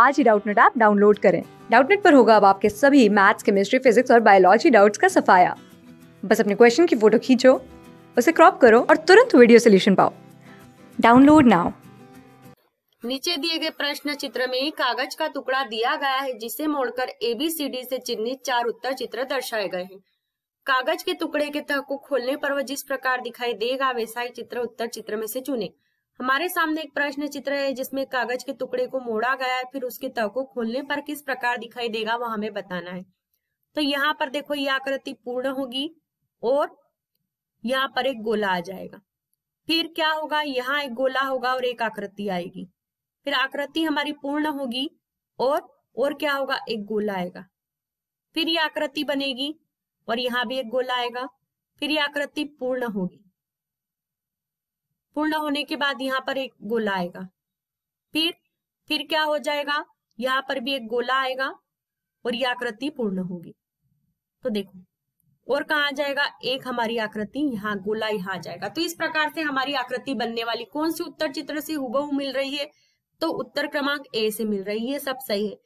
आज ही Doubtnut app download करें डाउटनेट पर होगा अब आपके सभी मैथ्स केमिस्ट्री फिजिक्स और बायोलॉजी डाउट्स का सफाया बस अपने क्वेश्चन की फोटो खींचो उसे क्रॉप करो और तुरंत वीडियो सोल्यूशन पाओ डाउनलोड नाउ नीचे दिए गए प्रश्न चित्र में कागज का टुकड़ा दिया गया है जिसे मोड़कर एबीसीडी से चिन्हित चार उत्तर चित्र दर्शाए गए हैं कागज के टुकड़े के तह को खोलने पर वह जिस प्रकार दिखाई देगा वैसा ही चित्र उत्तर चित्र में से चुने हमारे सामने एक प्रश्न चित्र है जिसमें कागज के टुकड़े को मोड़ा गया है फिर उसके तह को खोलने पर किस प्रकार दिखाई देगा वह हमें बताना है तो यहाँ पर देखो ये आकृति पूर्ण होगी और यहाँ पर एक गोला आ जाएगा फिर क्या होगा यहाँ एक गोला होगा और एक आकृति आएगी फिर आकृति हमारी पूर्ण होगी और और क्या होगा एक गोला आएगा फिर ये आकृति बनेगी और यहाँ भी एक गोला आएगा फिर ये आकृति पूर्ण होगी पूर्ण होने के बाद यहाँ पर एक गोला आएगा फिर फिर क्या हो जाएगा यहाँ पर भी एक गोला आएगा और ये आकृति पूर्ण होगी तो देखो और कहा आ जाएगा एक हमारी आकृति यहाँ गोला यहाँ जाएगा तो इस प्रकार से हमारी आकृति बनने वाली कौन सी उत्तर चित्र से हुबहू मिल रही है तो उत्तर क्रमांक ए से मिल रही है सब सही है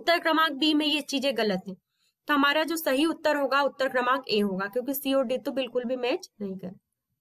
उत्तर क्रमांक बी में ये चीजें गलत है तो हमारा जो सही उत्तर होगा उत्तर क्रमांक ए होगा क्योंकि सी और डी तो बिल्कुल भी मैच नहीं करे